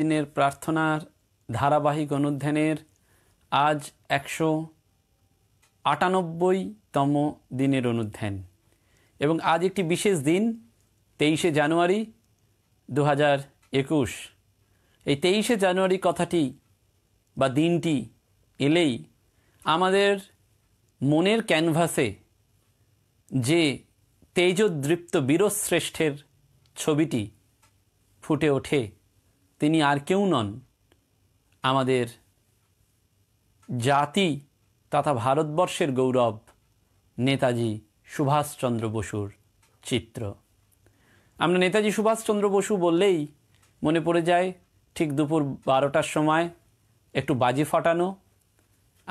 দিনের প্রার্থনার ধারাবাহিক অনুধ্যানের আজ একশো আটানব্বইতম দিনের অনুধ্যান এবং আজ একটি বিশেষ দিন তেইশে জানুয়ারি দু হাজার একুশ এই তেইশে জানুয়ারি কথাটি বা দিনটি এলেই আমাদের মনের ক্যানভাসে যে তেজদৃপ্ত বীরশ্রেষ্ঠের ছবিটি ফুটে ওঠে তিনি আর কেউ নন আমাদের জাতি তথা ভারতবর্ষের গৌরব নেতাজি সুভাষচন্দ্র বসুর চিত্র আমরা নেতাজি সুভাষচন্দ্র বসু বললেই মনে পড়ে যায় ঠিক দুপুর বারোটার সময় একটু বাজি ফাটানো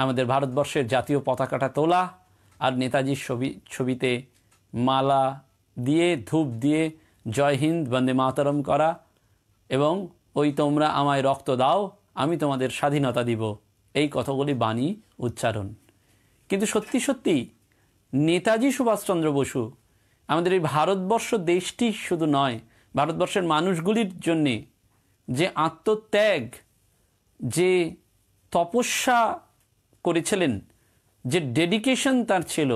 আমাদের ভারতবর্ষের জাতীয় পতাকাটা তোলা আর নেতাজির ছবি ছবিতে মালা দিয়ে ধূপ দিয়ে জয় হিন্দ বন্দে মাতরম করা এবং ওই তোমরা আমায় রক্ত দাও আমি তোমাদের স্বাধীনতা দিব এই কথাগুলি বাণী উচ্চারণ কিন্তু সত্যি সত্যি নেতাজি সুভাষচন্দ্র বসু আমাদের এই ভারতবর্ষ দেশটি শুধু নয় ভারতবর্ষের মানুষগুলির জন্যে যে আত্মত্যাগ যে তপস্যা করেছিলেন যে ডেডিকেশন তার ছিল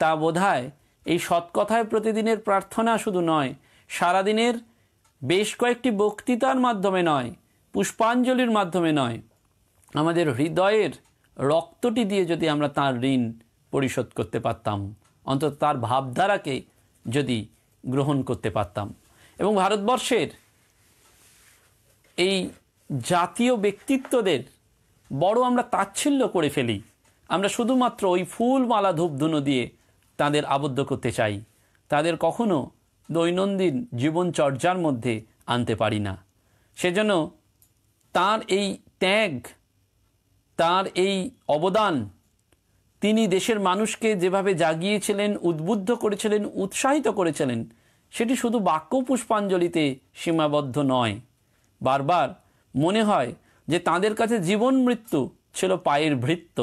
তা বোধহয় এই সৎকথায় প্রতিদিনের প্রার্থনা শুধু নয় সারাদিনের বেশ কয়েকটি বক্তৃতার মাধ্যমে নয় পুষ্পাঞ্জলির মাধ্যমে নয় আমাদের হৃদয়ের রক্তটি দিয়ে যদি আমরা তার ঋণ পরিশোধ করতে পারতাম অন্তত তার ভাবধারাকে যদি গ্রহণ করতে পারতাম এবং ভারতবর্ষের এই জাতীয় ব্যক্তিত্বদের বড় আমরা তাচ্ছিল্য করে ফেলি আমরা শুধুমাত্র ওই ফুল মালা ধূপধুনো দিয়ে তাদের আবদ্ধ করতে চাই তাদের কখনো দৈনন্দিন জীবনচর্যার মধ্যে আনতে পারি না সেজন্য তার এই ত্যাগ তার এই অবদান তিনি দেশের মানুষকে যেভাবে জাগিয়েছিলেন উদ্বুদ্ধ করেছিলেন উৎসাহিত করেছিলেন সেটি শুধু বাক্য পুষ্পাঞ্জলিতে সীমাবদ্ধ নয় বারবার মনে হয় যে তাদের কাছে জীবন মৃত্যু ছিল পায়ের ভৃত্য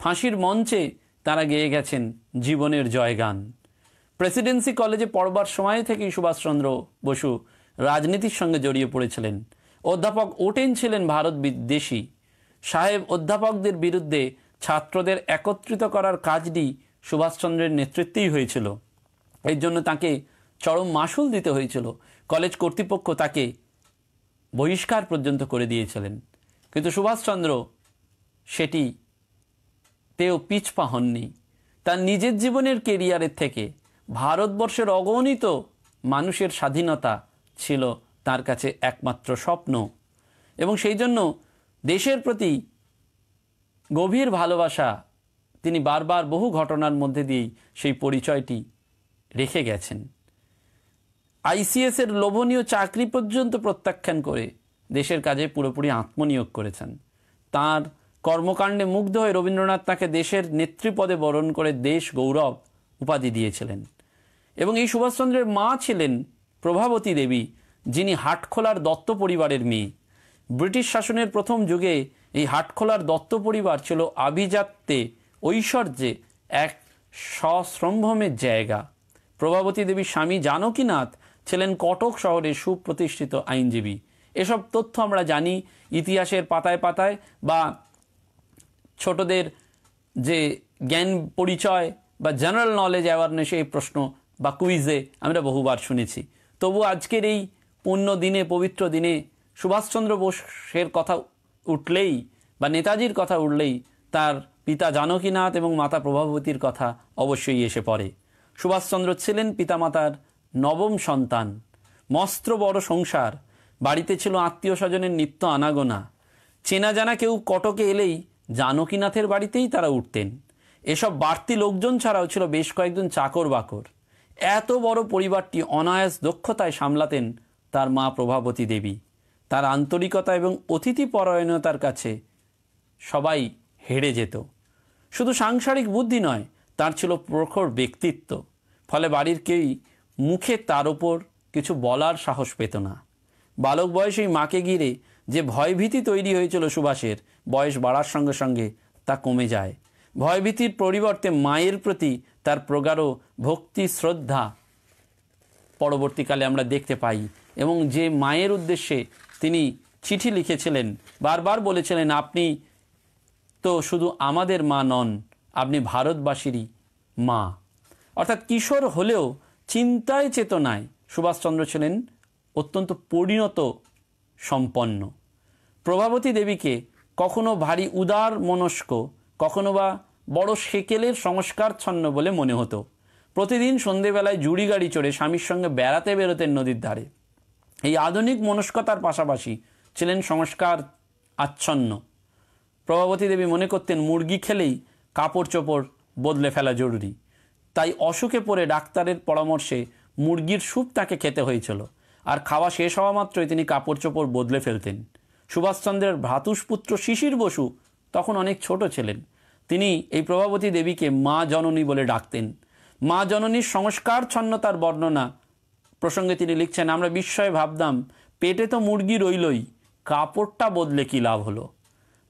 ফাঁসির মঞ্চে তারা গেয়ে গেছেন জীবনের জয়গান প্রেসিডেন্সি কলেজে পড়বার সময় থেকেই সুভাষচন্দ্র বসু রাজনীতির সঙ্গে জড়িয়ে পড়েছিলেন অধ্যাপক ওটেন ছিলেন ভারত বিদ্বেষী সাহেব অধ্যাপকদের বিরুদ্ধে ছাত্রদের একত্রিত করার কাজটি সুভাষচন্দ্রের নেতৃত্বেই হয়েছিল এর জন্য তাকে চরম মাসুল দিতে হয়েছিল কলেজ কর্তৃপক্ষ তাকে বহিষ্কার পর্যন্ত করে দিয়েছিলেন কিন্তু সুভাষচন্দ্র সেটি তেও পিছপা হননি তার নিজের জীবনের কেরিয়ারের থেকে ভারতবর্ষের অগণিত মানুষের স্বাধীনতা ছিল তার কাছে একমাত্র স্বপ্ন এবং সেই জন্য দেশের প্রতি গভীর ভালোবাসা তিনি বারবার বহু ঘটনার মধ্যে দিয়েই সেই পরিচয়টি রেখে গেছেন আইসিএসের লোভনীয় চাকরি পর্যন্ত প্রত্যাখ্যান করে দেশের কাজে পুরোপুরি আত্মনিয়োগ করেছেন তার কর্মকাণ্ডে মুগ্ধ হয়ে রবীন্দ্রনাথ তাকে দেশের নেতৃপদে বরণ করে দেশ গৌরব উপাধি দিয়েছিলেন এবং এই সুভাষচন্দ্রের মা ছিলেন প্রভাবতী দেবী যিনি হাটখোলার দত্ত পরিবারের মেয়ে ব্রিটিশ শাসনের প্রথম যুগে এই হাটখোলার দত্ত পরিবার ছিল আভিজাত্যে ঐশ্বর্যে এক সশ্রম্ভমের জায়গা প্রভাবতী দেবী স্বামী জানকীনাথ ছিলেন কটক শহরের সুপ্রতিষ্ঠিত আইনজীবী এসব তথ্য আমরা জানি ইতিহাসের পাতায় পাতায় বা ছোটদের যে জ্ঞান পরিচয় বা জেনারেল নলেজ অ্যাওয়ারনেসে এই প্রশ্ন বা কুইজে আমরা বহুবার শুনেছি তবু আজকের এই পূর্ণ দিনে পবিত্র দিনে সুভাষচন্দ্র বোসের কথা উঠলেই বা নেতাজির কথা উঠলেই তার পিতা জানকীনাথ এবং মাতা প্রভাবতীর কথা অবশ্যই এসে পড়ে সুভাষচন্দ্র ছিলেন পিতামাতার নবম সন্তান মস্ত্র বড় সংসার বাড়িতে ছিল আত্মীয় স্বজনের নিত্য আনাগোনা চেনা জানা কেউ কটকে এলেই জানকীনাথের বাড়িতেই তারা উঠতেন এসব বাড়তি লোকজন ছাড়াও ছিল বেশ কয়েকজন চাকর বাকর এত বড় পরিবারটি অনায়াস দক্ষতায় সামলাতেন তার মা প্রভাবতী দেবী তার আন্তরিকতা এবং অতিথি পরায়ণতার কাছে সবাই হেরে যেত শুধু সাংসারিক বুদ্ধি নয় তার ছিল প্রখর ব্যক্তিত্ব ফলে বাড়ির কেউই মুখে তার ওপর কিছু বলার সাহস পেত না বালক বয়সেই মাকে ঘিরে যে ভয়ভীতি তৈরি হয়েছিল সুভাষের বয়স বাড়ার সঙ্গে সঙ্গে তা কমে যায় ভয়ভীতির পরিবর্তে মায়ের প্রতি তার প্রগাঢ় ভক্তি শ্রদ্ধা পরবর্তীকালে আমরা দেখতে পাই এবং যে মায়ের উদ্দেশ্যে তিনি চিঠি লিখেছিলেন বারবার বলেছিলেন আপনি তো শুধু আমাদের মা নন আপনি ভারতবাসীরই মা অর্থাৎ কিশোর হলেও চিন্তায় চেতনায় সুভাষচন্দ্র ছিলেন অত্যন্ত পরিণত সম্পন্ন প্রভাবতী দেবীকে কখনো ভারী উদার মনস্ক কখনো বা বড় সেকেলের সংস্কার ছন্ন বলে মনে হতো প্রতিদিন সন্ধেবেলায় জুড়ি গাড়ি চড়ে স্বামীর সঙ্গে বেড়াতে বেরোতেন নদীর ধারে এই আধুনিক মনস্কতার পাশাপাশি ছিলেন সংস্কার আচ্ছন্ন প্রভাবতী দেবী মনে করতেন মুরগি খেলেই কাপড় চোপড় বদলে ফেলা জরুরি তাই অসুখে পড়ে ডাক্তারের পরামর্শে মুরগির স্যুপ তাকে খেতে হয়েছিল আর খাওয়া শেষ হওয়া মাত্রই তিনি কাপড় চোপড় বদলে ফেলতেন সুভাষচন্দ্রের ভ্রাতুষপুত্র শিশির বসু তখন অনেক ছোট ছিলেন তিনি এই প্রভাবতী দেবীকে মা জননী বলে ডাকতেন মা জননীর সংস্কার ছন্নতার বর্ণনা প্রসঙ্গে তিনি লিখছেন আমরা বিস্ময়ে ভাবতাম পেটে তো মুরগি রইলই কাপড়টা বদলে কী লাভ হলো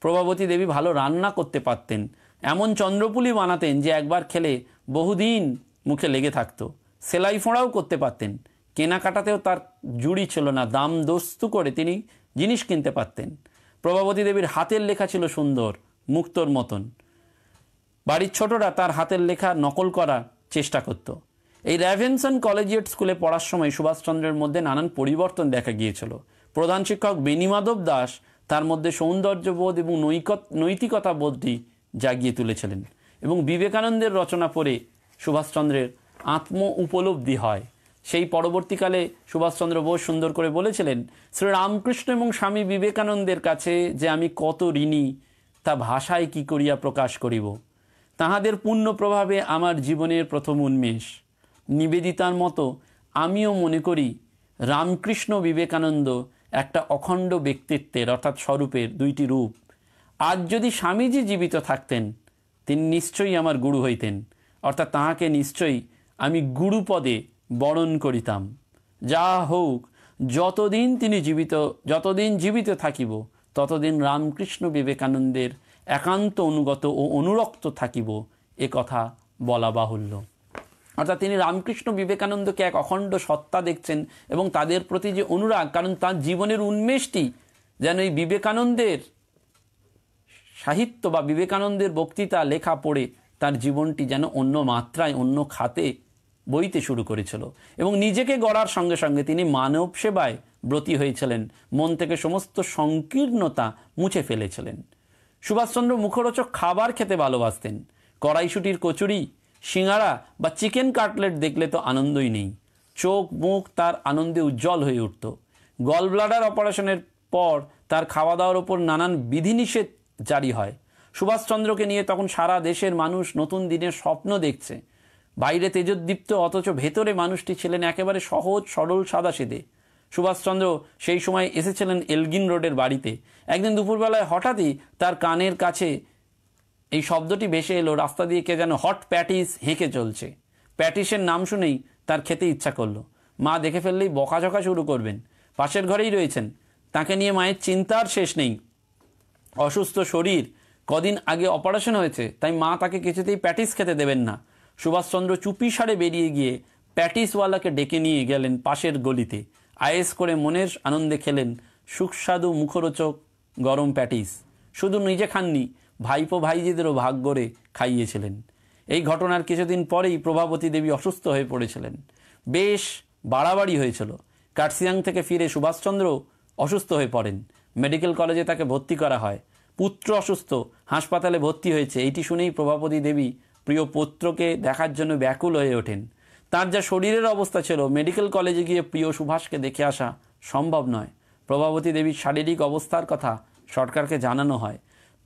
প্রভাবতী দেবী ভালো রান্না করতে পারতেন এমন চন্দ্রপুলি বানাতেন যে একবার খেলে বহুদিন মুখে লেগে থাকতো সেলাই ফোঁড়াও করতে পারতেন কেনাকাটাতেও তার জুড়ি ছিল না দাম দস্তু করে তিনি জিনিস কিনতে পারতেন প্রভাবতী দেবীর হাতের লেখা ছিল সুন্দর মুক্তর মতন বাড়ির ছোটরা তার হাতের লেখা নকল করার চেষ্টা করত এই র্যাভেনসন কলেজিয়েট স্কুলে পড়ার সময় সুভাষচন্দ্রের মধ্যে নানান পরিবর্তন দেখা গিয়েছিল প্রধান শিক্ষক বেনিমাধব দাস তার মধ্যে সৌন্দর্যবোধ এবং নৈকত নৈতিকতা বোধটি জাগিয়ে তুলেছিলেন এবং বিবেকানন্দের রচনা পড়ে সুভাষচন্দ্রের আত্ম উপলব্ধি হয় সেই পরবর্তীকালে সুভাষচন্দ্র বোস সুন্দর করে বলেছিলেন শ্রী রামকৃষ্ণ এবং স্বামী বিবেকানন্দের কাছে যে আমি কত ঋণী তা ভাষায় কি করিয়া প্রকাশ করিব তাহাদের পূর্ণ প্রভাবে আমার জীবনের প্রথম উন্মেষ নিবেদিতার মতো আমিও মনে করি রামকৃষ্ণ বিবেকানন্দ একটা অখণ্ড ব্যক্তিত্বের অর্থাৎ স্বরূপের দুইটি রূপ আজ যদি স্বামীজি জীবিত থাকতেন তিনি নিশ্চয়ই আমার গুরু হইতেন অর্থাৎ তাহাকে নিশ্চয়ই আমি গুরুপদে বরণ করিতাম যা হোক যতদিন তিনি জীবিত যতদিন জীবিত থাকিব ততদিন রামকৃষ্ণ বিবেকানন্দের একান্ত অনুগত ও অনুরক্ত থাকিব এ কথা বলা বাহুল্য অর্থাৎ তিনি রামকৃষ্ণ বিবেকানন্দকে এক অখণ্ড সত্তা দেখছেন এবং তাদের প্রতি যে অনুরাগ কারণ তার জীবনের উন্মেষটি যেন এই বিবেকানন্দের সাহিত্য বা বিবেকানন্দের বক্তৃতা লেখা পড়ে তার জীবনটি যেন অন্য মাত্রায় অন্য খাতে বইতে শুরু করেছিল এবং নিজেকে গড়ার সঙ্গে সঙ্গে তিনি মানব সেবায় ব্রতী হয়েছিলেন মন থেকে সমস্ত সংকীর্ণতা মুছে ফেলেছিলেন সুভাষচন্দ্র মুখরোচক খাবার খেতে ভালোবাসতেন কড়াইশুটির কচুরি সিঙাড়া বা চিকেন কাটলেট দেখলে তো আনন্দই নেই চোখ মুখ তার আনন্দে উজ্জ্বল হয়ে উঠত গলব্লাডার অপারেশনের পর তার খাওয়া দাওয়ার ওপর নানান বিধিনিষেধ জারি হয় সুভাষচন্দ্রকে নিয়ে তখন সারা দেশের মানুষ নতুন দিনের স্বপ্ন দেখছে বাইরে তেজোদ্দীপ্ত অথচ ভেতরে মানুষটি ছিলেন একেবারে সহজ সরল সাদা সেদে সুভাষচন্দ্র সেই সময় এসেছিলেন এলগিন রোডের বাড়িতে একদিন দুপুরবেলায় হঠাৎই তার কানের কাছে এই শব্দটি ভেসে এলো রাস্তা দিয়ে কে যেন হট প্যাটিস হেঁকে চলছে প্যাটিসের নাম শুনেই তার খেতে ইচ্ছা করলো মা দেখে ফেললেই বকাঝকা শুরু করবেন পাশের ঘরেই রয়েছেন তাকে নিয়ে মায়ের চিন্তার শেষ নেই অসুস্থ শরীর কদিন আগে অপারেশন হয়েছে তাই মা তাকে কিছুতেই প্যাটিস খেতে দেবেন না সুভাষচন্দ্র চুপি সারে বেরিয়ে গিয়ে প্যাটিসওয়ালাকে ডেকে নিয়ে গেলেন পাশের গলিতে আয়েস করে মনের আনন্দে খেলেন সুস্বাদু মুখরোচক গরম প্যাটিস শুধু নিজে খাননি ভাইপো ভাইজিদেরও ভাগ করে খাইয়েছিলেন এই ঘটনার কিছুদিন পরেই প্রভাবতী দেবী অসুস্থ হয়ে পড়েছিলেন বেশ বাড়াবাড়ি হয়েছিল কাটসিয়াং থেকে ফিরে সুভাষচন্দ্র অসুস্থ হয়ে পড়েন মেডিকেল কলেজে তাকে ভর্তি করা হয় পুত্র অসুস্থ হাসপাতালে ভর্তি হয়েছে এটি শুনেই প্রভাপতি দেবী প্রিয় পুত্রকে দেখার জন্য ব্যাকুল হয়ে ওঠেন তার যা শরীরের অবস্থা ছিল মেডিকেল কলেজে গিয়ে প্রিয় সুভাষকে দেখে আসা সম্ভব নয় প্রভাবতী দেবীর শারীরিক অবস্থার কথা সরকারকে জানানো হয়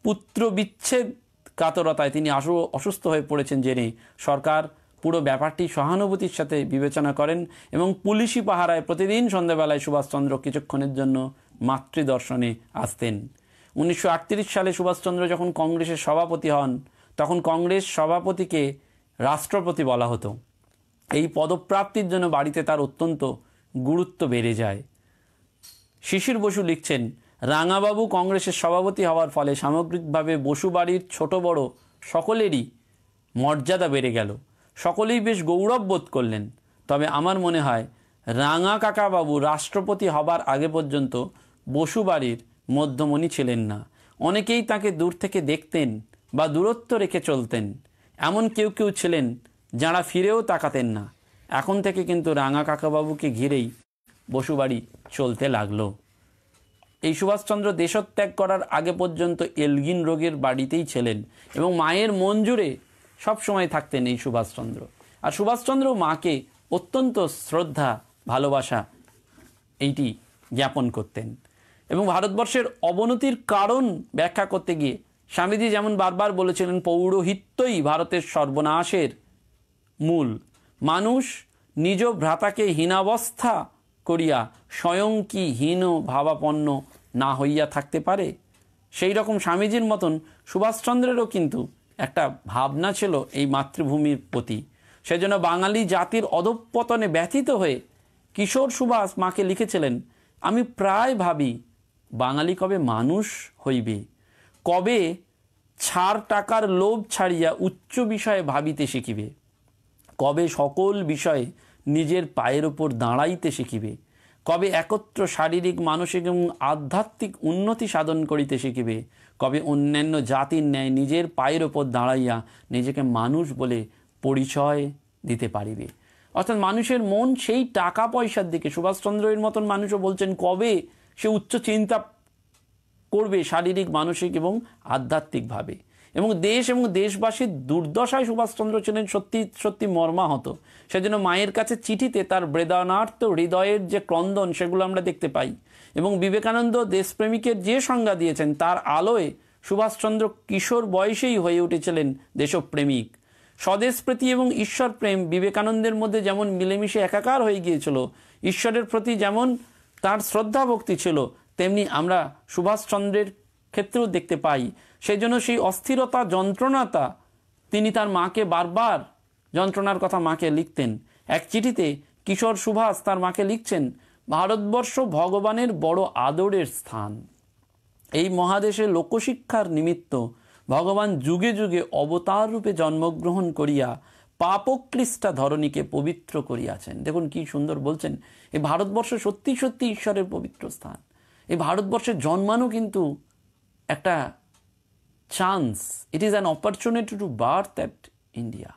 পুত্র বিচ্ছেদ কাতরতায় তিনি আসু অসুস্থ হয়ে পড়েছেন জেনে সরকার পুরো ব্যাপারটি সহানুভূতির সাথে বিবেচনা করেন এবং পুলিশি পাহারায় প্রতিদিন সন্ধ্যাবেলায় সুভাষচন্দ্র কিছুক্ষণের জন্য মাতৃদর্শনে আসতেন উনিশশো সালে সুভাষচন্দ্র যখন কংগ্রেসের সভাপতি হন তখন কংগ্রেস সভাপতিকে রাষ্ট্রপতি বলা হতো এই পদপ্রাপ্তির জন্য বাড়িতে তার অত্যন্ত গুরুত্ব বেড়ে যায় শিশির বসু লিখছেন রাঙাবাবু কংগ্রেসের সভাপতি হওয়ার ফলে সামগ্রিকভাবে বসু বাড়ির ছোট বড় সকলেরই মর্যাদা বেড়ে গেল সকলেই বেশ গৌরব বোধ করলেন তবে আমার মনে হয় রাঙা কাকাবাবু রাষ্ট্রপতি হবার আগে পর্যন্ত বসু বাড়ির মধ্যমণি ছিলেন না অনেকেই তাকে দূর থেকে দেখতেন বা দূরত্ব রেখে চলতেন এমন কেউ কেউ ছিলেন যারা ফিরেও তাকাতেন না এখন থেকে কিন্তু রাঙা কাকাবাবুকে ঘিরেই বসুবাড়ি চলতে লাগলো এই সুভাষচন্দ্র দেশত্যাগ করার আগে পর্যন্ত এলগিন রোগের বাড়িতেই ছিলেন এবং মায়ের মন জুড়ে সবসময় থাকতেন এই সুভাষচন্দ্র আর সুভাষচন্দ্র মাকে অত্যন্ত শ্রদ্ধা ভালোবাসা এইটি জ্ঞাপন করতেন এবং ভারতবর্ষের অবনতির কারণ ব্যাখ্যা করতে গিয়ে স্বামীজি যেমন বারবার বলেছিলেন পৌরোহিত্যই ভারতের সর্বনাশের মূল মানুষ নিজ ভ্রাতাকে হীনাবস্থা করিয়া স্বয়ং কি হীন ভাবাপন্ন না হইয়া থাকতে পারে সেই রকম স্বামীজির মতন সুভাষচন্দ্রেরও কিন্তু একটা ভাবনা ছিল এই মাতৃভূমির প্রতি সেজন্য বাঙালি জাতির অধঃপতনে ব্যথিত হয়ে কিশোর সুভাষ মাকে লিখেছিলেন আমি প্রায় ভাবি বাঙালি কবে মানুষ হইবে কবে ছাড় টাকার লোভ ছাড়িয়া উচ্চ বিষয়ে ভাবিতে শিখিবে কবে সকল বিষয়ে নিজের পায়ের ওপর দাঁড়াইতে শিখিবে কবে একত্র শারীরিক মানসিক এবং আধ্যাত্মিক উন্নতি সাধন করিতে শিখিবে কবে অন্যান্য জাতির ন্যায় নিজের পায়ের ওপর দাঁড়াইয়া নিজেকে মানুষ বলে পরিচয় দিতে পারিবে অর্থাৎ মানুষের মন সেই টাকা পয়সার দিকে সুভাষচন্দ্রের মতন মানুষও বলছেন কবে সে উচ্চ চিন্তা করবে শারীরিক মানসিক এবং আধ্যাত্মিকভাবে এবং দেশ এবং দেশবাসীর দুর্দশায় সুভাষচন্দ্র ছিলেন সত্যি সত্যি মর্মাহত সেজন্য মায়ের কাছে চিঠিতে তার বেদনার্থ হৃদয়ের যে ক্রন্দন সেগুলো আমরা দেখতে পাই এবং বিবেকানন্দ দেশপ্রেমিকের যে সংজ্ঞা দিয়েছেন তার আলোয় সুভাষচন্দ্র কিশোর বয়সেই হয়ে উঠেছিলেন দেশপ্রেমিক প্রীতি এবং ঈশ্বর প্রেম বিবেকানন্দের মধ্যে যেমন মিলেমিশে একাকার হয়ে গিয়েছিল ঈশ্বরের প্রতি যেমন তার শ্রদ্ধা ভক্তি ছিল তেমনি আমরা সুভাষচন্দ্রের ক্ষেত্রেও দেখতে পাই সেই জন্য সেই অস্থিরতা যন্ত্রণাতা তিনি তার মাকে বারবার যন্ত্রণার কথা মাকে লিখতেন এক চিঠিতে কিশোর সুভাষ তার মাকে লিখছেন ভারতবর্ষ ভগবানের বড় আদরের স্থান এই মহাদেশে লোকশিক্ষার নিমিত্ত ভগবান যুগে যুগে অবতার রূপে জন্মগ্রহণ করিয়া পাপক্লিষ্টা ধরণীকে পবিত্র করিয়াছেন দেখুন কি সুন্দর বলছেন এই ভারতবর্ষ সত্যি সত্যি ঈশ্বরের পবিত্র স্থান এই ভারতবর্ষের জন্মানো কিন্তু একটা chance, it is an opportunity to birth at India.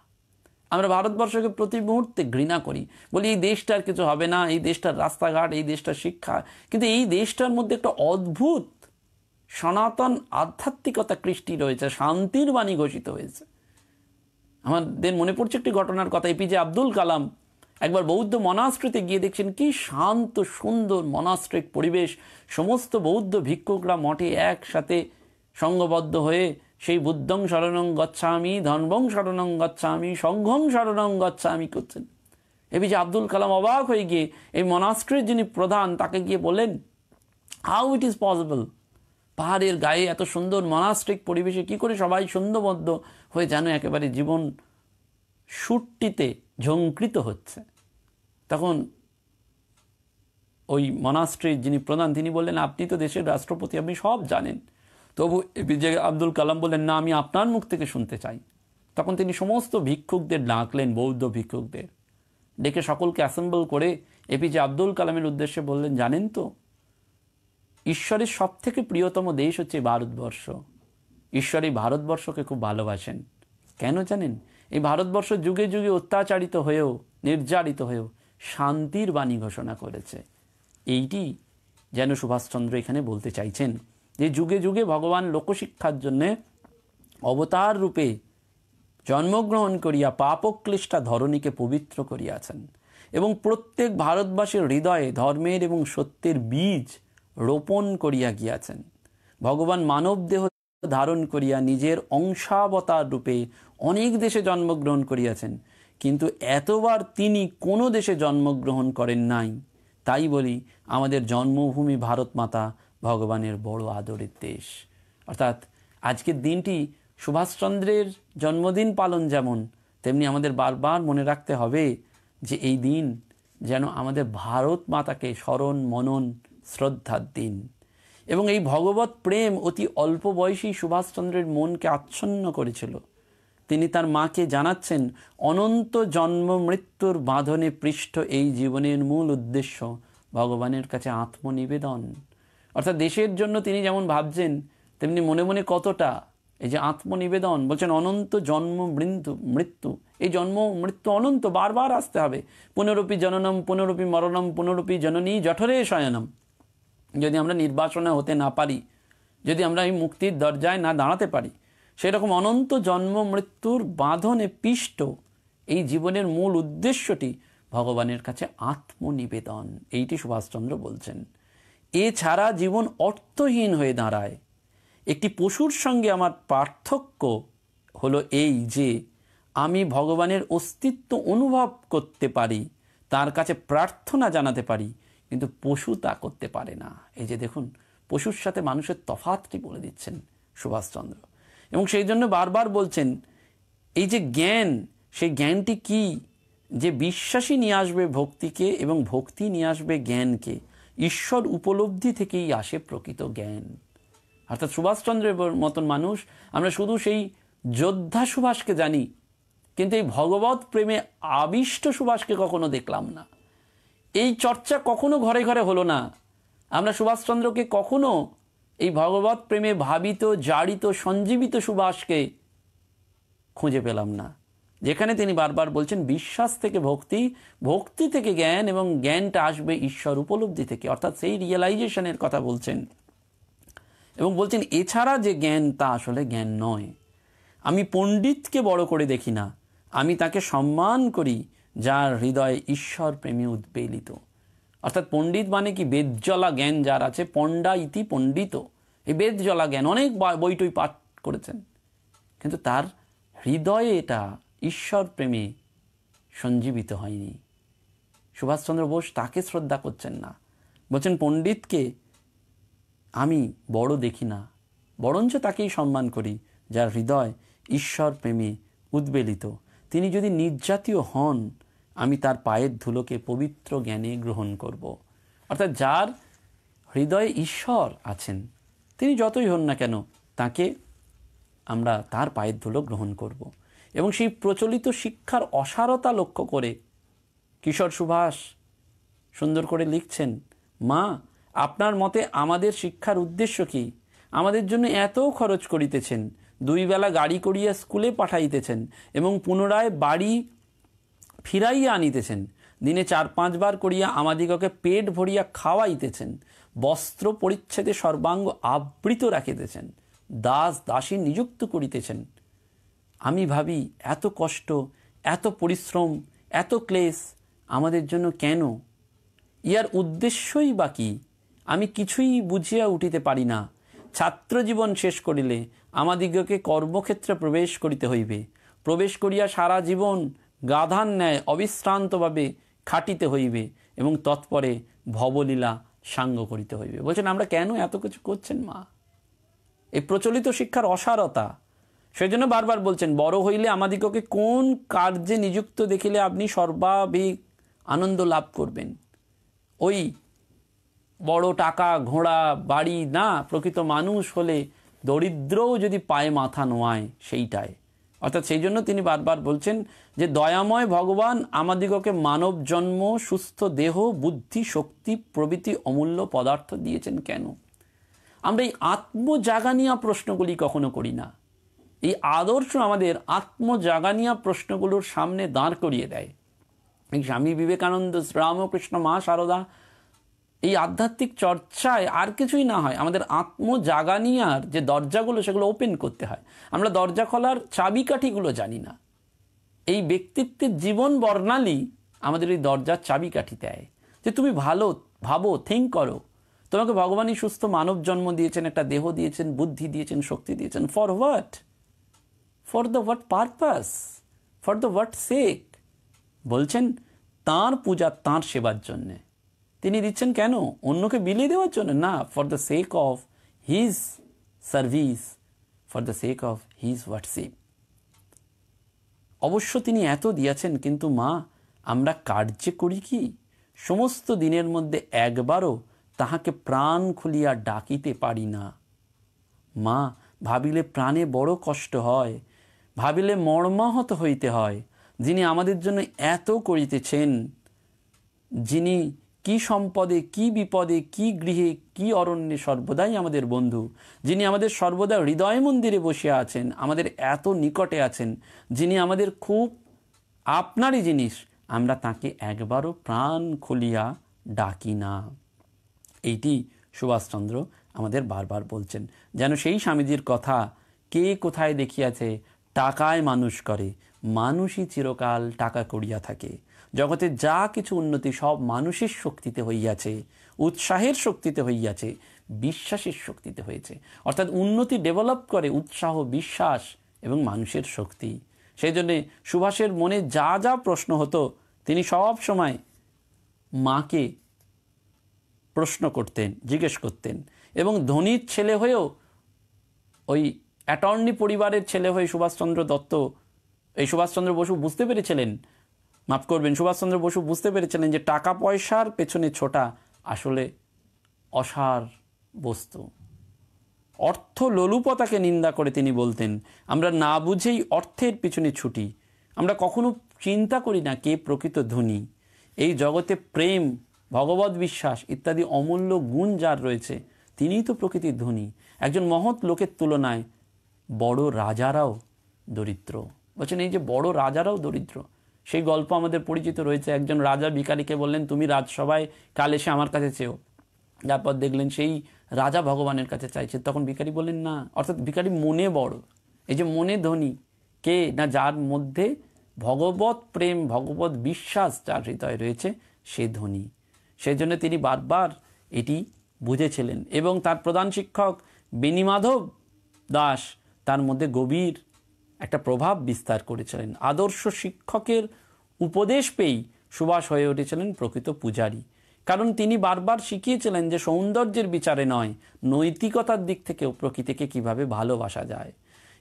আমরা ভারতবর্ষকে প্রতি মুহূর্তে ঘৃণা করি বলি এই দেশটার কিছু হবে না এই দেশটার রাস্তাঘাট এই দেশটার শিক্ষা কিন্তু এই দেশটার মধ্যে একটা অদ্ভুত সনাতন আধ্যাত্মিকতা কৃষ্টি রয়েছে শান্তির বাণী ঘোষিত হয়েছে আমাদের মনে পড়ছে একটি ঘটনার কথা এপিজে আব্দুল কালাম একবার বৌদ্ধ মনাশ্রিতে গিয়ে দেখছেন কি শান্ত সুন্দর মনাশ্রিক পরিবেশ সমস্ত বৌদ্ধ ভিক্ষুকরা মঠে একসাথে সঙ্গবদ্ধ হয়ে সেই বুদ্ধং শরণং গচ্ছামি ধনবং শরণং গচ্ছামি সংঘং শরণং গচ্ছামি করছেন এপিজে আব্দুল কালাম অবাক হয়ে গিয়ে এই মনাস্ট্রির যিনি প্রধান তাকে গিয়ে বললেন হাউ ইট ইজ পসিবল পাহাড়ের গায়ে এত সুন্দর মনাস্ট্রিক পরিবেশে কি করে সবাই সুন্দরবদ্ধ হয়ে যেন একেবারে জীবন সুরটিতে ঝঙ্কৃত হচ্ছে তখন ওই মনাস্ট্রির যিনি প্রধান তিনি বললেন আপনি তো দেশের রাষ্ট্রপতি আপনি সব জানেন তবু যে আব্দুল কালাম বললেন না আমি আপনার মুখ থেকে শুনতে চাই তখন তিনি সমস্ত ভিক্ষুকদের ডাকলেন বৌদ্ধ ভিক্ষুকদের ডেকে সকলকে অ্যাসেম্বল করে এপিজে আব্দুল কালামের উদ্দেশ্যে বললেন জানেন তো ঈশ্বরের সব থেকে প্রিয়তম দেশ হচ্ছে ভারতবর্ষ ঈশ্বর এই ভারতবর্ষকে খুব ভালোবাসেন কেন জানেন এই ভারতবর্ষ যুগে যুগে অত্যাচারিত হয়েও নির্যাতিত হয়েও শান্তির বাণী ঘোষণা করেছে এইটি যেন সুভাষচন্দ্র এখানে বলতে চাইছেন যে যুগে যুগে ভগবান লোকশিক্ষার জন্যে অবতার রূপে জন্মগ্রহণ করিয়া পাপক্লিষ্টা ধরণীকে পবিত্র করিয়াছেন এবং প্রত্যেক ভারতবাসীর হৃদয়ে ধর্মের এবং সত্যের বীজ রোপণ করিয়া গিয়াছেন ভগবান মানব দেহ ধারণ করিয়া নিজের অংশাবতার রূপে অনেক দেশে জন্মগ্রহণ করিয়াছেন কিন্তু এতবার তিনি কোনো দেশে জন্মগ্রহণ করেন নাই তাই বলি আমাদের জন্মভূমি ভারত মাতা ভগবানের বড় আদরের দেশ অর্থাৎ আজকের দিনটি সুভাষচন্দ্রের জন্মদিন পালন যেমন তেমনি আমাদের বারবার মনে রাখতে হবে যে এই দিন যেন আমাদের ভারত মাতাকে স্মরণ মনন শ্রদ্ধার দিন এবং এই ভগবত প্রেম অতি অল্প বয়সী সুভাষচন্দ্রের মনকে আচ্ছন্ন করেছিল তিনি তার মাকে জানাচ্ছেন অনন্ত জন্ম মৃত্যুর বাঁধনে পৃষ্ঠ এই জীবনের মূল উদ্দেশ্য ভগবানের কাছে আত্মনিবেদন অর্থাৎ দেশের জন্য তিনি যেমন ভাবছেন তেমনি মনে মনে কতটা এই যে আত্মনিবেদন বলছেন অনন্ত জন্ম মৃত্যু মৃত্যু এই জন্ম মৃত্যু অনন্ত বারবার আসতে হবে পুনরূপী জননম পুনরূপী মরণম পুনরূপী জননী জঠরে শয়নম যদি আমরা নির্বাচনে হতে না পারি যদি আমরা এই মুক্তির দরজায় না দাঁড়াতে পারি সেরকম অনন্ত জন্ম মৃত্যুর বাঁধনে পিষ্ট এই জীবনের মূল উদ্দেশ্যটি ভগবানের কাছে আত্মনিবেদন এইটি সুভাষচন্দ্র বলছেন এছাড়া জীবন অর্থহীন হয়ে দাঁড়ায় একটি পশুর সঙ্গে আমার পার্থক্য হলো এই যে আমি ভগবানের অস্তিত্ব অনুভব করতে পারি তার কাছে প্রার্থনা জানাতে পারি কিন্তু পশু তা করতে পারে না এই যে দেখুন পশুর সাথে মানুষের তফাতটি বলে দিচ্ছেন সুভাষচন্দ্র এবং সেই জন্য বারবার বলছেন এই যে জ্ঞান সেই জ্ঞানটি কি যে বিশ্বাসী নিয়ে আসবে ভক্তিকে এবং ভক্তি নিয়ে আসবে জ্ঞানকে ঈশ্বর উপলব্ধি থেকেই আসে প্রকৃত জ্ঞান অর্থাৎ সুভাষচন্দ্রের মতন মানুষ আমরা শুধু সেই যোদ্ধা সুভাষকে জানি কিন্তু এই ভগবত প্রেমে আবিষ্ট সুভাষকে কখনো দেখলাম না এই চর্চা কখনো ঘরে ঘরে হলো না আমরা সুভাষচন্দ্রকে কখনো এই ভগবত প্রেমে ভাবিত জারিত সঞ্জীবিত সুভাষকে খুঁজে পেলাম না যেখানে তিনি বারবার বলছেন বিশ্বাস থেকে ভক্তি ভক্তি থেকে জ্ঞান এবং জ্ঞানটা আসবে ঈশ্বর উপলব্ধি থেকে অর্থাৎ সেই রিয়েলাইজেশনের কথা বলছেন এবং বলছেন এছাড়া যে জ্ঞান তা আসলে জ্ঞান নয় আমি পণ্ডিতকে বড় করে দেখি না আমি তাকে সম্মান করি যার হৃদয়ে ঈশ্বর প্রেমে উদ্বেলিত অর্থাৎ পণ্ডিত মানে কি বেদজলা জ্ঞান যার আছে পণ্ডা ইতি পণ্ডিত এই বেদজলা জ্ঞান অনেক বইটই পাঠ করেছেন কিন্তু তার হৃদয়ে এটা ঈশ্বর প্রেমে সঞ্জীবিত হয়নি সুভাষচন্দ্র বোস তাকে শ্রদ্ধা করছেন না বলছেন পণ্ডিতকে আমি বড় দেখি না বরঞ্চ তাকেই সম্মান করি যার হৃদয় ঈশ্বর প্রেমে উদ্বেলিত তিনি যদি নির্যাতীয় হন আমি তার পায়ের ধুলোকে পবিত্র জ্ঞানে গ্রহণ করব। অর্থাৎ যার হৃদয়ে ঈশ্বর আছেন তিনি যতই হন না কেন তাকে আমরা তার পায়ের ধুলো গ্রহণ করব। এবং সেই প্রচলিত শিক্ষার অসারতা লক্ষ্য করে কিশোর সুভাষ সুন্দর করে লিখছেন মা আপনার মতে আমাদের শিক্ষার উদ্দেশ্য কি আমাদের জন্য এত খরচ করিতেছেন দুই বেলা গাড়ি করিয়া স্কুলে পাঠাইতেছেন এবং পুনরায় বাড়ি ফিরাইয়া আনিতেছেন দিনে চার পাঁচবার করিয়া আমাদিগকে পেট ভরিয়া খাওয়াইতেছেন বস্ত্র পরিচ্ছেদে সর্বাঙ্গ আবৃত রাখিতেছেন দাস দাসী নিযুক্ত করিতেছেন আমি ভাবি এত কষ্ট এত পরিশ্রম এত ক্লেশ আমাদের জন্য কেন ইয়ার উদ্দেশ্যই বাকি আমি কিছুই বুঝিয়া উঠিতে পারি না ছাত্র জীবন শেষ করিলে আমাদিগকে কর্মক্ষেত্রে প্রবেশ করিতে হইবে প্রবেশ করিয়া সারা জীবন গাধান ন্যায় অবিশ্রান্তভাবে খাটিতে হইবে এবং তৎপরে ভবলীলা সাঙ্গ করিতে হইবে বলছেন আমরা কেন এত কিছু করছেন মা এই প্রচলিত শিক্ষার অসারতা সেজন্য বারবার বলছেন বড় হইলে আমাদিগকে কোন কার্যে নিযুক্ত দেখিলে আপনি সর্বাধিক আনন্দ লাভ করবেন ওই বড় টাকা ঘোড়া বাড়ি না প্রকৃত মানুষ হলে দরিদ্রও যদি পায়ে মাথা নোয়ায় সেইটায় অর্থাৎ সেই জন্য তিনি বারবার বলছেন যে দয়াময় ভগবান আমাদিগকে মানব জন্ম সুস্থ দেহ বুদ্ধি শক্তি প্রভৃতি অমূল্য পদার্থ দিয়েছেন কেন আমরা এই আত্মজাগা নিয়ে প্রশ্নগুলি কখনো করি না এই আদর্শ আমাদের আত্মজাগানিয়া প্রশ্নগুলোর সামনে দাঁড় করিয়ে দেয় এই স্বামী বিবেকানন্দ রামকৃষ্ণ মা সারদা এই আধ্যাত্মিক চর্চায় আর কিছুই না হয় আমাদের আত্মজাগানিয়ার যে দরজাগুলো সেগুলো ওপেন করতে হয় আমরা দরজা খোলার চাবিকাঠিগুলো জানি না এই ব্যক্তিত্বের জীবন বর্ণালী আমাদের এই দরজার চাবিকাঠি দেয় যে তুমি ভালো ভাবো থিঙ্ক করো তোমাকে ভগবানই সুস্থ মানব জন্ম দিয়েছেন একটা দেহ দিয়েছেন বুদ্ধি দিয়েছেন শক্তি দিয়েছেন for what for the what purpose for the what sake বলছেন তার পূজা তার সেবার জন্যে তিনি দিচ্ছেন কেন অন্যকে বিলিয়ে দেওয়ার জন্য না for the sake of his service for the sake of his worship অবশ্য তিনি এত দিয়েছেন কিন্তু মা আমরা কার্যে করি কি সমস্ত দিনের মধ্যে একবারও তাহাকে প্রাণ খুলিয়া ডাকিতে পারি না মা ভাবিলে প্রাণে বড় কষ্ট হয় ভাবিলে মর্মাহত হইতে হয় যিনি আমাদের জন্য এত করিতেছেন যিনি কি সম্পদে কি বিপদে কি গৃহে কি অরণ্যে সর্বদাই আমাদের বন্ধু যিনি আমাদের সর্বদা হৃদয় মন্দিরে বসে আছেন আমাদের এত নিকটে আছেন যিনি আমাদের খুব আপনারই জিনিস আমরা তাকে একবারও প্রাণ খুলিয়া ডাকি না এইটি সুভাষচন্দ্র আমাদের বারবার বলছেন যেন সেই স্বামীজির কথা কে কোথায় দেখিয়াছে টাকায় মানুষ করে মানুষই চিরকাল টাকা করিয়া থাকে জগতে যা কিছু উন্নতি সব মানুষের শক্তিতে হইয়াছে উৎসাহের শক্তিতে হইয়াছে বিশ্বাসের শক্তিতে হয়েছে অর্থাৎ উন্নতি ডেভেলপ করে উৎসাহ বিশ্বাস এবং মানুষের শক্তি সেই জন্যে সুভাষের মনে যা যা প্রশ্ন হতো তিনি সব সময় মাকে প্রশ্ন করতেন জিজ্ঞেস করতেন এবং ধনীর ছেলে হয়েও ওই অ্যাটর্নি পরিবারের ছেলে হয়ে সুভাষচন্দ্র দত্ত এই সুভাষচন্দ্র বসু বুঝতে পেরেছিলেন মাফ করবেন সুভাষচন্দ্র বসু বুঝতে পেরেছিলেন যে টাকা পয়সার পেছনে ছোটা আসলে অসার বস্তু অর্থ লোলুপতাকে নিন্দা করে তিনি বলতেন আমরা না বুঝেই অর্থের পিছনে ছুটি আমরা কখনো চিন্তা করি না কে প্রকৃত ধনী এই জগতে প্রেম ভগবত বিশ্বাস ইত্যাদি অমূল্য গুণ যার রয়েছে তিনিই তো প্রকৃতির ধনী একজন মহৎ লোকের তুলনায় বড় রাজারাও দরিদ্র বলছেন এই যে বড় রাজারাও দরিদ্র সেই গল্প আমাদের পরিচিত রয়েছে একজন রাজা ভিকারিকে বললেন তুমি রাজসভায় কাল এসে আমার কাছে চেও তারপর দেখলেন সেই রাজা ভগবানের কাছে চাইছে তখন ভিকারি বললেন না অর্থাৎ ভিকারি মনে বড় এই যে মনে ধনী কে না যার মধ্যে ভগবত প্রেম ভগবত বিশ্বাস যার হৃদয় রয়েছে সে ধনী সেই জন্য তিনি বারবার এটি বুঝেছিলেন এবং তার প্রধান শিক্ষক বেনিমাধব দাস তার মধ্যে গভীর একটা প্রভাব বিস্তার করেছিলেন আদর্শ শিক্ষকের উপদেশ পেয়েই সুভাষ হয়ে উঠেছিলেন প্রকৃত পূজারী কারণ তিনি বারবার শিখিয়েছিলেন যে সৌন্দর্যের বিচারে নয় নৈতিকতার দিক থেকেও প্রকৃতিকে কিভাবে ভালোবাসা যায়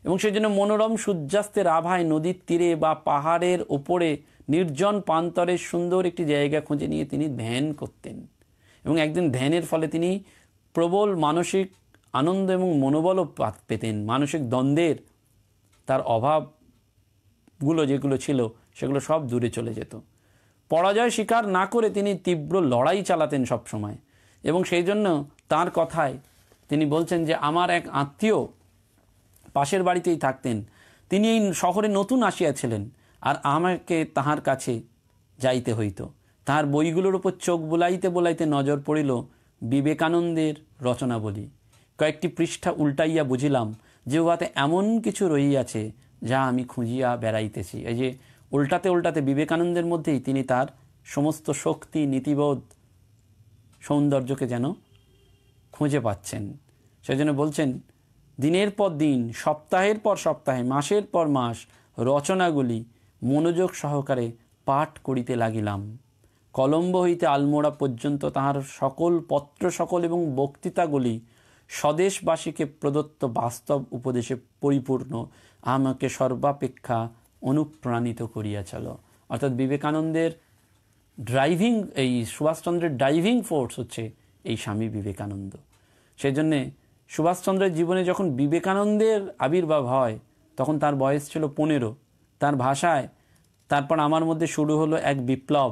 এবং সেই জন্য মনোরম সূর্যাস্তের আভায় নদীর তীরে বা পাহাড়ের ওপরে নির্জন প্রান্তরের সুন্দর একটি জায়গা খুঁজে নিয়ে তিনি ধ্যান করতেন এবং একদিন ধ্যানের ফলে তিনি প্রবল মানসিক আনন্দ এবং মনোবলও পেতেন মানসিক দ্বন্দ্বের তার অভাবগুলো যেগুলো ছিল সেগুলো সব দূরে চলে যেত পরাজয় স্বীকার না করে তিনি তীব্র লড়াই চালাতেন সবসময় এবং সেই জন্য তার কথায় তিনি বলছেন যে আমার এক আত্মীয় পাশের বাড়িতেই থাকতেন তিনি এই শহরে নতুন আসিয়াছিলেন আর আমাকে তাহার কাছে যাইতে হইত তাহার বইগুলোর উপর চোখ বোলাইতে বোলাইতে নজর পড়িল বিবেকানন্দের রচনাবলী কয়েকটি পৃষ্ঠা উল্টাইয়া বুঝিলাম যে উহাতে এমন কিছু রহিয়াছে যা আমি খুঁজিয়া বেড়াইতেছি এই যে উল্টাতে উল্টাতে বিবেকানন্দের মধ্যেই তিনি তার সমস্ত শক্তি নীতিবোধ সৌন্দর্যকে যেন খুঁজে পাচ্ছেন সেজন্য বলছেন দিনের পর দিন সপ্তাহের পর সপ্তাহে মাসের পর মাস রচনাগুলি মনোযোগ সহকারে পাঠ করিতে লাগিলাম কলম্ব হইতে আলমোড়া পর্যন্ত তাহার সকল পত্র সকল এবং বক্তৃতাগুলি স্বদেশবাসীকে প্রদত্ত বাস্তব উপদেশে পরিপূর্ণ আমাকে সর্বাপেক্ষা অনুপ্রাণিত করিয়া চল অর্থাৎ বিবেকানন্দের ড্রাইভিং এই সুভাষচন্দ্রের ড্রাইভিং ফোর্স হচ্ছে এই স্বামী বিবেকানন্দ সেই জন্যে সুভাষচন্দ্রের জীবনে যখন বিবেকানন্দের আবির্ভাব হয় তখন তার বয়স ছিল পনেরো তার ভাষায় তারপর আমার মধ্যে শুরু হলো এক বিপ্লব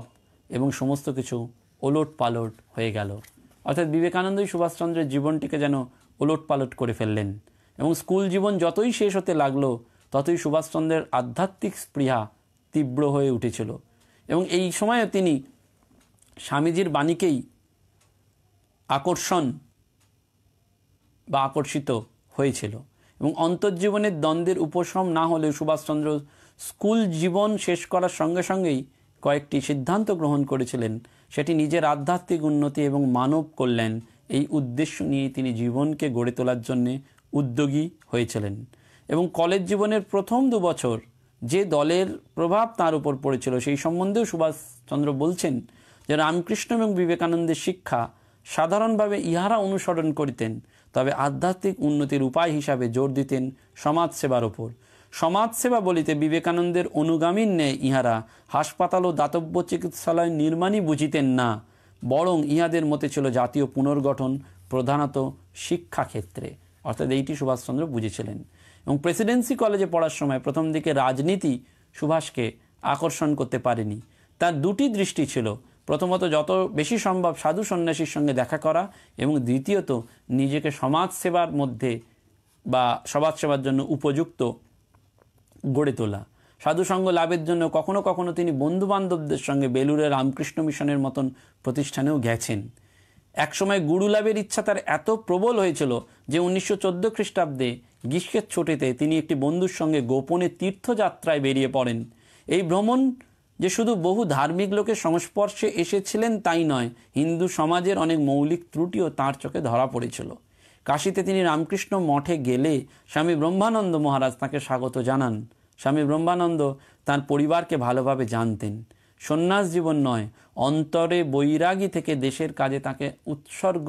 এবং সমস্ত কিছু ওলট পালট হয়ে গেল অর্থাৎ বিবেকানন্দই সুভাষচন্দ্রের জীবনটিকে যেন ওলট পালট করে ফেললেন এবং স্কুল জীবন যতই শেষ হতে লাগলো ততই সুভাষচন্দ্রের আধ্যাত্মিক স্পৃহা তীব্র হয়ে উঠেছিল এবং এই সময়ে তিনি স্বামীজির বাণীকেই আকর্ষণ বা আকর্ষিত হয়েছিল এবং অন্তর্জীবনের দ্বন্দ্বের উপশম না হলেও সুভাষচন্দ্র স্কুল জীবন শেষ করার সঙ্গে সঙ্গেই কয়েকটি সিদ্ধান্ত গ্রহণ করেছিলেন সেটি নিজের আধ্যাত্মিক উন্নতি এবং মানব কল্যাণ এই উদ্দেশ্য নিয়ে তিনি জীবনকে গড়ে তোলার জন্যে উদ্যোগী হয়েছিলেন এবং কলেজ জীবনের প্রথম দু বছর যে দলের প্রভাব তার উপর পড়েছিল সেই সম্বন্ধেও সুভাষচন্দ্র বলছেন যে রামকৃষ্ণ এবং বিবেকানন্দের শিক্ষা সাধারণভাবে ইহারা অনুসরণ করিতেন তবে আধ্যাত্মিক উন্নতির উপায় হিসাবে জোর দিতেন সমাজসেবার ওপর সমাজসেবা বলিতে বিবেকানন্দের অনুগামীর ন্যায় ইহারা হাসপাতাল ও দাতব্য চিকিৎসালয় নির্মাণই বুঝিতেন না বরং ইহাদের মতে ছিল জাতীয় পুনর্গঠন প্রধানত শিক্ষাক্ষেত্রে অর্থাৎ এইটি সুভাষচন্দ্র বুঝেছিলেন এবং প্রেসিডেন্সি কলেজে পড়ার সময় প্রথম দিকে রাজনীতি সুভাষকে আকর্ষণ করতে পারেনি তার দুটি দৃষ্টি ছিল প্রথমত যত বেশি সম্ভব সাধু সন্ন্যাসীর সঙ্গে দেখা করা এবং দ্বিতীয়ত নিজেকে সমাজসেবার মধ্যে বা সমাজসেবার জন্য উপযুক্ত গড়ে তোলা সাধুসঙ্গ লাভের জন্য কখনো কখনো তিনি বন্ধুবান্ধবদের সঙ্গে বেলুরে রামকৃষ্ণ মিশনের মতন প্রতিষ্ঠানেও গেছেন একসময় গুরু লাভের ইচ্ছা তার এত প্রবল হয়েছিল যে উনিশশো চোদ্দো খ্রিস্টাব্দে গ্রীষ্মের ছুটিতে তিনি একটি বন্ধুর সঙ্গে গোপনে তীর্থযাত্রায় বেরিয়ে পড়েন এই ভ্রমণ যে শুধু বহু ধার্মিক লোকের সংস্পর্শে এসেছিলেন তাই নয় হিন্দু সমাজের অনেক মৌলিক ত্রুটিও তাঁর চোখে ধরা পড়েছিল কাশীতে তিনি রামকৃষ্ণ মঠে গেলে স্বামী ব্রহ্মানন্দ মহারাজ তাকে স্বাগত জানান স্বামী ব্রহ্মানন্দ তার পরিবারকে ভালোভাবে জানতেন সন্ন্যাস জীবন নয় অন্তরে বৈরাগী থেকে দেশের কাজে তাকে উৎসর্গ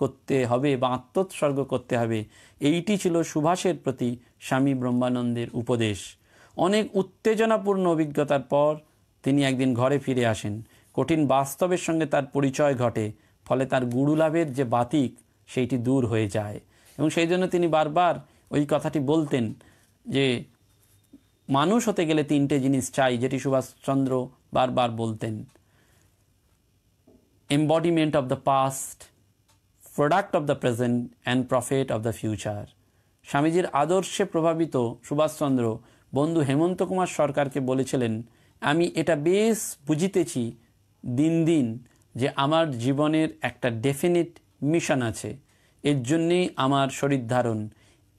করতে হবে বা আত্মোৎসর্গ করতে হবে এইটি ছিল সুভাষের প্রতি স্বামী ব্রহ্মানন্দের উপদেশ অনেক উত্তেজনাপূর্ণ অভিজ্ঞতার পর তিনি একদিন ঘরে ফিরে আসেন কঠিন বাস্তবের সঙ্গে তার পরিচয় ঘটে ফলে তার গুরুলাভের যে বাতিক সেইটি দূর হয়ে যায় এবং সেই জন্য তিনি বারবার ওই কথাটি বলতেন যে মানুষ হতে গেলে তিনটে জিনিস চাই যেটি সুভাষচন্দ্র বারবার বলতেন embodiment of the past product of the present and profit of the future স্বামীজির আদর্শে প্রভাবিত সুভাষচন্দ্র বন্ধু হেমন্ত কুমার সরকারকে বলেছিলেন আমি এটা বেশ বুঝিতেছি দিন দিন যে আমার জীবনের একটা ডেফিনিট মিশন আছে এর জন্যেই আমার শরীর ধারণ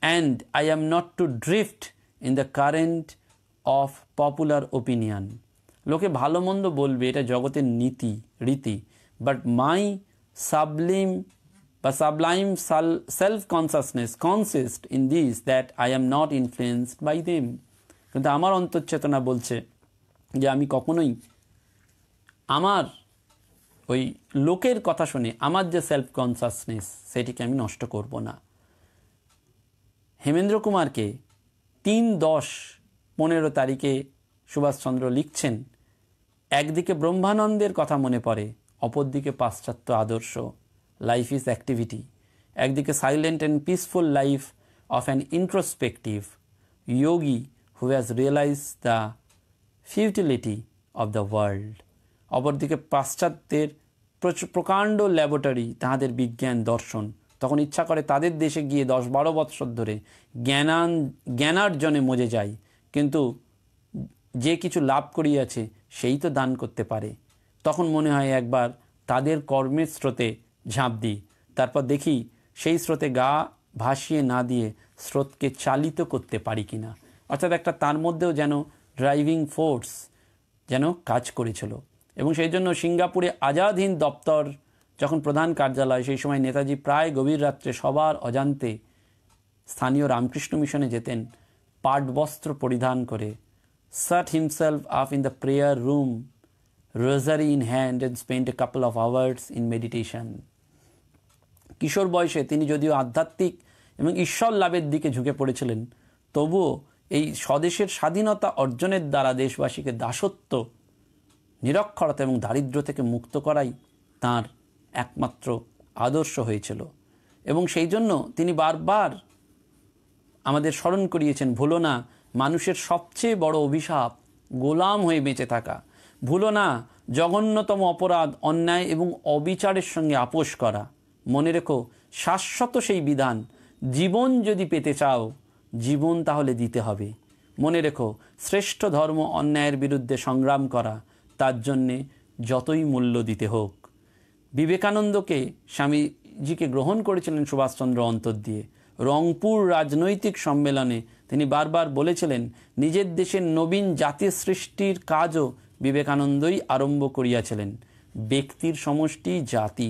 and I am not to drift in the current of popular opinion লোকে ভালো মন্দ বলবে এটা জগতের নীতি রীতি বাট মাই সাবলিম বা sublime self consciousness consist in this that I am not influenced by them কিন্তু আমার অন্তর্চেতনা বলছে যে আমি কখনোই আমার ওই লোকের কথা শুনে আমার যে সেলফ কনসাসনেস সেটিকে আমি নষ্ট করব না হেমেন্দ্র কুমারকে তিন দশ পনেরো তারিখে সুভাষচন্দ্র লিখছেন একদিকে ব্রহ্মানন্দের কথা মনে পড়ে অপরদিকে পাশ্চাত্য আদর্শ লাইফ ইজ অ্যাক্টিভিটি একদিকে silent and peaceful life of an introspective yogi who has realise the futility of the world অপরদিকে পাশ্চাত্যের প্রকাণ্ড ল্যাবরেটরি তাহাদের বিজ্ঞান দর্শন তখন ইচ্ছা করে তাদের দেশে গিয়ে দশ বারো বৎসর ধরে জ্ঞানান জ্ঞানার্জনে মজে যায় কিন্তু যে কিছু লাভ করিয়াছে সেই তো দান করতে পারে তখন মনে হয় একবার তাদের কর্মের স্রোতে ঝাঁপ দিই তারপর দেখি সেই স্রোতে গা ভাসিয়ে না দিয়ে স্রোতকে চালিত করতে পারি কিনা না অর্থাৎ একটা তার মধ্যেও যেন ড্রাইভিং ফোর্স যেন কাজ করেছিল এবং সেই জন্য সিঙ্গাপুরে আজাদ হিন্দ দপ্তর যখন প্রধান কার্যালয় সেই সময় নেতাজি প্রায় গভীর রাত্রে সবার অজান্তে স্থানীয় রামকৃষ্ণ মিশনে যেতেন পাট বস্ত্র পরিধান করে shut himself up in the prayer room rosary in hand and spend a couple of hours in meditation কিশোর বয়সে তিনি যদিও আধ্যাত্মিক এবং ঈশ্বর লাভের দিকে ঝুঁকে পড়েছিলেন তবুও এই স্বদেশের স্বাধীনতা অর্জনের দ্বারা দেশবাসীকে দাসত্ব নিরক্ষরতা এবং দারিদ্র থেকে মুক্ত করাই তার একমাত্র আদর্শ হয়েছিল এবং সেই জন্য তিনি বারবার আমাদের স্মরণ করিয়েছেন ভুলো না মানুষের সবচেয়ে বড় অভিশাপ গোলাম হয়ে বেঁচে থাকা ভুলো না জঘন্যতম অপরাধ অন্যায় এবং অবিচারের সঙ্গে আপোষ করা মনে রেখো শাশ্বত সেই বিধান জীবন যদি পেতে চাও জীবন তাহলে দিতে হবে মনে রেখো শ্রেষ্ঠ ধর্ম অন্যায়ের বিরুদ্ধে সংগ্রাম করা তার জন্যে যতই মূল্য দিতে হোক বিবেকানন্দকে স্বামীজিকে গ্রহণ করেছিলেন সুভাষচন্দ্র অন্তর দিয়ে রংপুর রাজনৈতিক সম্মেলনে তিনি বারবার বলেছিলেন নিজের দেশের নবীন জাতীয় সৃষ্টির কাজও বিবেকানন্দই আরম্ভ করিয়াছিলেন ব্যক্তির সমষ্টি জাতি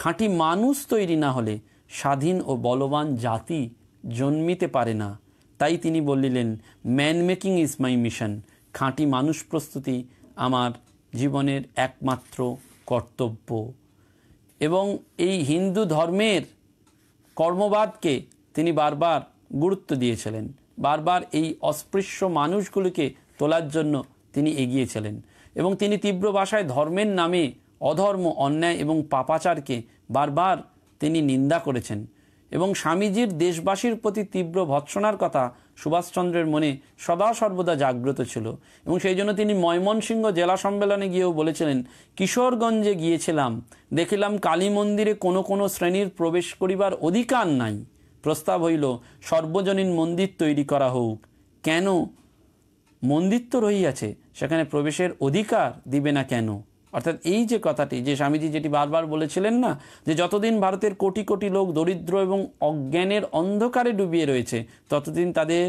খাঁটি মানুষ তৈরি না হলে স্বাধীন ও বলবান জাতি জন্মিতে পারে না তাই তিনি বলিলেন man making is my mission খাঁটি মানুষ প্রস্তুতি আমার জীবনের একমাত্র কর্তব্য এবং এই হিন্দু ধর্মের কর্মবাদকে তিনি বারবার গুরুত্ব দিয়েছিলেন বারবার এই অস্পৃশ্য মানুষগুলিকে তোলার জন্য তিনি এগিয়েছিলেন এবং তিনি তীব্র ভাষায় ধর্মের নামে অধর্ম অন্যায় এবং পাপাচারকে বারবার তিনি নিন্দা করেছেন এবং স্বামীজির দেশবাসীর প্রতি তীব্র ভৎসনার কথা সুভাষচন্দ্রের মনে সদা সর্বদা জাগ্রত ছিল এবং সেই জন্য তিনি ময়মনসিংহ জেলা সম্মেলনে গিয়েও বলেছিলেন কিশোরগঞ্জে গিয়েছিলাম দেখিলাম কালী মন্দিরে কোনো কোনো শ্রেণীর প্রবেশ করিবার অধিকার নাই প্রস্তাব হইল সর্বজনীন মন্দির তৈরি করা হোক কেন মন্দির তো রহিয়াছে সেখানে প্রবেশের অধিকার দিবে না কেন অর্থাৎ এই যে কথাটি যে স্বামীজি যেটি বারবার বলেছিলেন না যে যতদিন ভারতের কোটি কোটি লোক দরিদ্র এবং অজ্ঞানের অন্ধকারে ডুবিয়ে রয়েছে ততদিন তাদের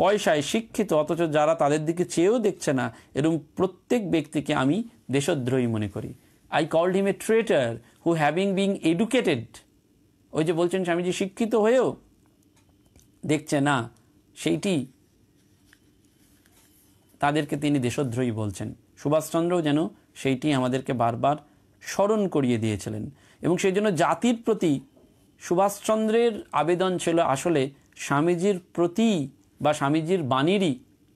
পয়সায় শিক্ষিত অথচ যারা তাদের দিকে চেয়েও দেখছে না এরকম প্রত্যেক ব্যক্তিকে আমি দেশদ্রোহী মনে করি I called him a traitor who having being educated ওই যে বলছেন স্বামীজি শিক্ষিত হয়েও দেখছে না সেইটি তাদেরকে তিনি দেশদ্রোহী বলছেন সুভাষচন্দ্রও যেন সেইটি আমাদেরকে বারবার স্মরণ করিয়ে দিয়েছিলেন এবং সেই জন্য জাতির প্রতি সুভাষচন্দ্রের আবেদন ছিল আসলে স্বামীজির প্রতি বা স্বামীজির বাণীরই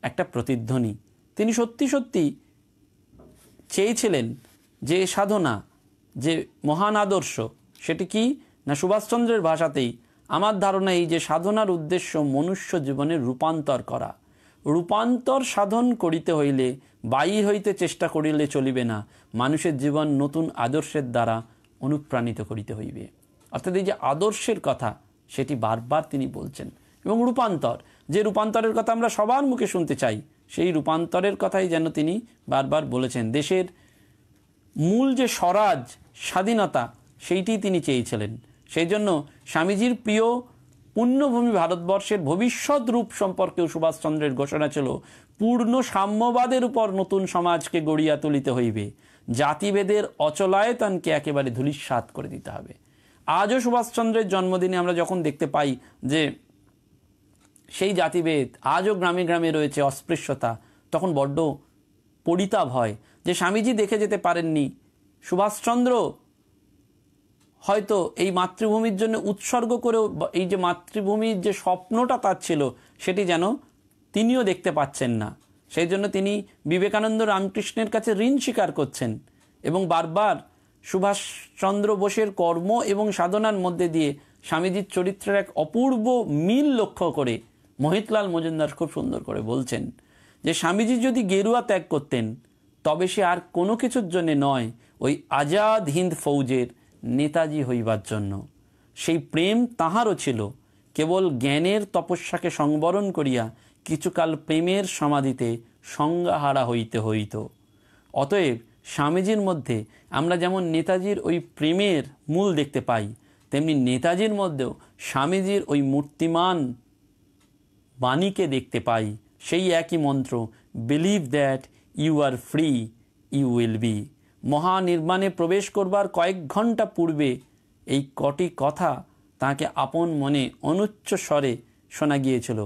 একটা প্রতিধ্বনি তিনি সত্যি সত্যি চেয়েছিলেন যে সাধনা যে মহান আদর্শ সেটি কি না সুভাষচন্দ্রের ভাষাতেই আমার ধারণা এই যে সাধনার উদ্দেশ্য মনুষ্য জীবনে রূপান্তর করা রূপান্তর সাধন করিতে হইলে বাইর হইতে চেষ্টা করিলে চলিবে না মানুষের জীবন নতুন আদর্শের দ্বারা অনুপ্রাণিত করিতে হইবে অর্থাৎ এই যে আদর্শের কথা সেটি বারবার তিনি বলছেন এবং রূপান্তর যে রূপান্তরের কথা আমরা সবার মুখে শুনতে চাই সেই রূপান্তরের কথাই যেন তিনি বারবার বলেছেন দেশের মূল যে স্বরাজ স্বাধীনতা সেইটি তিনি চেয়েছিলেন সেই জন্য স্বামীজির প্রিয় পূর্ণভূমি ভারতবর্ষের ভবিষ্যৎ রূপ সম্পর্কেও সুভাষচন্দ্রের ঘোষণা ছিল পূর্ণ সাম্যবাদের উপর নতুন সমাজকে গড়িয়া তুলিতে হইবে জাতিভেদের অচলায়তনকে একেবারে ধুলিস্বাত করে দিতে হবে আজও সুভাষচন্দ্রের জন্মদিনে আমরা যখন দেখতে পাই যে সেই জাতিভেদ আজও গ্রামে গ্রামে রয়েছে অস্পৃশ্যতা তখন বড্ড পরিতাপ হয় যে স্বামীজি দেখে যেতে পারেননি সুভাষচন্দ্র হয়তো এই মাতৃভূমির জন্য উৎসর্গ করেও এই যে মাতৃভূমির যে স্বপ্নটা তার ছিল সেটি যেন তিনিও দেখতে পাচ্ছেন না সেই জন্য তিনি বিবেকানন্দ রামকৃষ্ণের কাছে ঋণ স্বীকার করছেন এবং বারবার সুভাষচন্দ্র বোসের কর্ম এবং সাধনার মধ্যে দিয়ে স্বামীজির চরিত্রের এক অপূর্ব মিল লক্ষ্য করে মহিতলাল মজুমদার খুব সুন্দর করে বলছেন যে স্বামীজি যদি গেরুয়া ত্যাগ করতেন তবে সে আর কোনো কিছুর জন্যে নয় ওই আজাদ হিন্দ ফৌজের নেতাজি হইবার জন্য সেই প্রেম তাহারও ছিল কেবল জ্ঞানের তপস্যাকে সংবরণ করিয়া কিছুকাল প্রেমের সমাধিতে সংজ্ঞাহারা হইতে হইত অতএব স্বামীজির মধ্যে আমরা যেমন নেতাজির ওই প্রেমের মূল দেখতে পাই তেমনি নেতাজির মধ্যেও স্বামীজির ওই মূর্তিমান বাণীকে দেখতে পাই সেই একই মন্ত্র believe that you are free you will be মহানির্মাণে প্রবেশ করবার কয়েক ঘন্টা পূর্বে এই কটি কথা তাকে আপন মনে অনুচ্চ স্বরে শোনা গিয়েছিল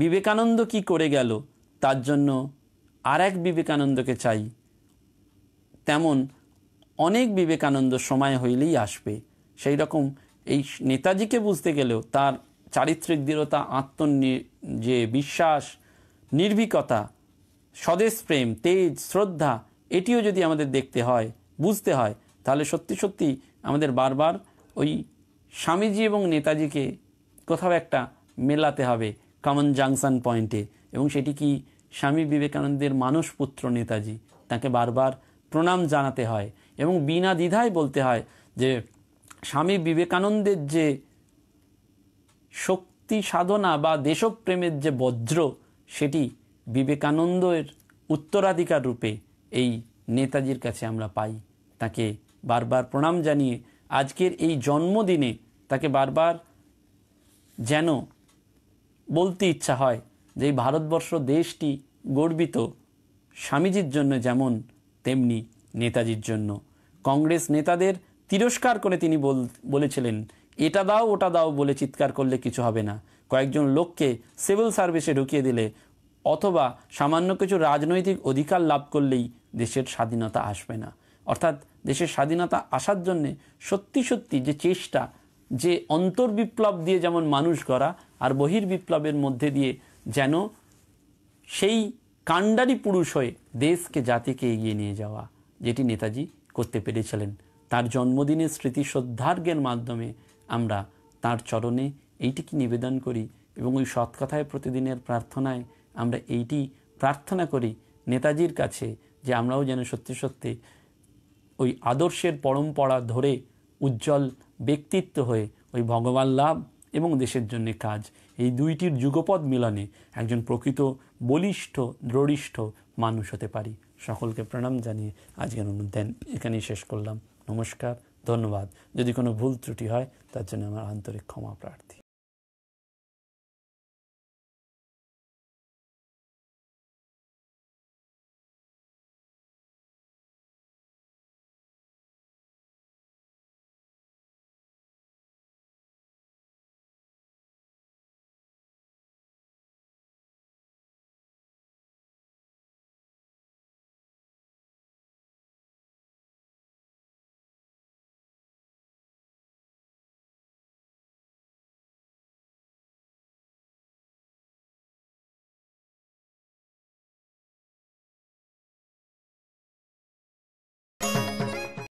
বিবেকানন্দ কি করে গেল তার জন্য আর এক বিবেকানন্দকে চাই তেমন অনেক বিবেকানন্দ সময় হইলেই আসবে সেই রকম এই নেতাজিকে বুঝতে গেলেও তার চারিত্রিক দৃঢ়তা আত্ম যে বিশ্বাস নির্ভীকতা স্বদেশ প্রেম তেজ শ্রদ্ধা এটিও যদি আমাদের দেখতে হয় বুঝতে হয় তাহলে সত্যি সত্যি আমাদের বারবার ওই স্বামীজি এবং নেতাজিকে কোথাও একটা মেলাতে হবে কমন জাংশন পয়েন্টে এবং সেটি কি স্বামী বিবেকানন্দের পুত্র নেতাজি তাকে বারবার প্রণাম জানাতে হয় এবং বিনা দ্বিধায় বলতে হয় যে স্বামী বিবেকানন্দের যে শক্তি সাধনা বা দেশপ্রেমের যে বজ্র সেটি বিবেকানন্দের উত্তরাধিকার রূপে এই নেতাজির কাছে আমরা পাই তাকে বারবার প্রণাম জানিয়ে আজকের এই জন্মদিনে তাকে বারবার যেন বলতে ইচ্ছা হয় যে এই ভারতবর্ষ দেশটি গর্বিত স্বামীজির জন্য যেমন তেমনি নেতাজির জন্য কংগ্রেস নেতাদের তিরস্কার করে তিনি বলেছিলেন এটা দাও ওটা দাও বলে চিৎকার করলে কিছু হবে না কয়েকজন লোককে সিভিল সার্ভিসে ঢুকিয়ে দিলে অথবা সামান্য কিছু রাজনৈতিক অধিকার লাভ করলেই দেশের স্বাধীনতা আসবে না অর্থাৎ দেশের স্বাধীনতা আসার জন্যে সত্যি সত্যি যে চেষ্টা যে অন্তর বিপ্লব দিয়ে যেমন মানুষ গড়া আর বহির বিপ্লবের মধ্যে দিয়ে যেন সেই কাণ্ডারি পুরুষ হয়ে দেশকে জাতিকে এগিয়ে নিয়ে যাওয়া যেটি নেতাজি করতে পেরেছিলেন তার জন্মদিনের স্মৃতি শ্রদ্ধার্ঘের মাধ্যমে আমরা তার চরণে এইটিকে নিবেদন করি এবং ওই সৎকথায় প্রতিদিনের প্রার্থনায় আমরা এইটি প্রার্থনা করি নেতাজির কাছে যে আমরাও যেন সত্যি সত্যি ওই আদর্শের পরম্পরা ধরে উজ্জ্বল ব্যক্তিত্ব হয়ে ওই ভগবান লাভ এবং দেশের জন্যে কাজ এই দুইটির যুগপদ মিলনে একজন প্রকৃত বলিষ্ঠ দৃঢ়িষ্ঠ মানুষ হতে পারি সকলকে প্রণাম জানিয়ে আজকের অনুদান এখানেই শেষ করলাম নমস্কার ধন্যবাদ যদি কোনো ভুল ত্রুটি হয় তার জন্য আমার আন্তরিক ক্ষমা প্রার্থী